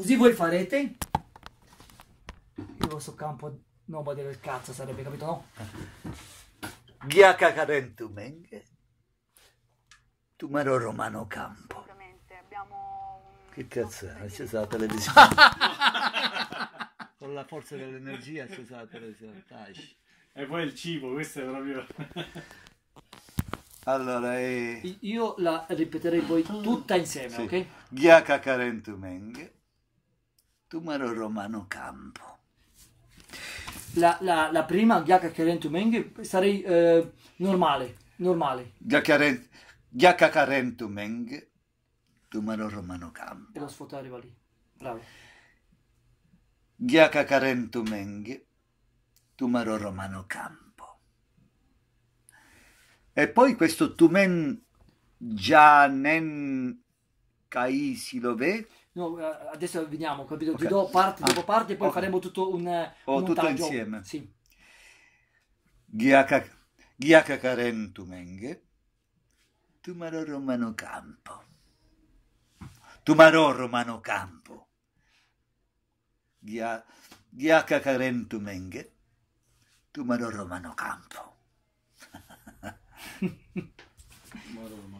Così voi farete... Io so campo non nome il cazzo sarebbe, capito? No? Ghiacca carentumeng. Tumero romano campo. Che cazzo è? C'è stata la televisione. Con la forza dell'energia c'è stata la televisione. Taci. E poi il cibo, questo è proprio... Allora, eh... io la ripeterei poi tutta insieme, sì. ok? Ghiacca carentumeng. Tumaro Romano Campo. La, la, la prima Ghiacacaren Tumeng sarei eh, normale, normale. Ghiacacaren Tumeng, Tumaro Romano Campo. E la sfota arriva lì, bravo. Ghiacacaren Tumeng, Tumaro Romano Campo. E poi questo Tumen Janen Kai Silove No, eh, adesso vediamo, capito? Okay. Ti do parte dopo ah, parte e poi okay. faremo tutto un, oh, un tutto insieme. Sì. Ghiaca, ghiaca carentu menge, tumaro romano campo. Tu Tumaro romano campo. Ghia, ghiaca carentu Tu tumaro romano campo. tumaro romano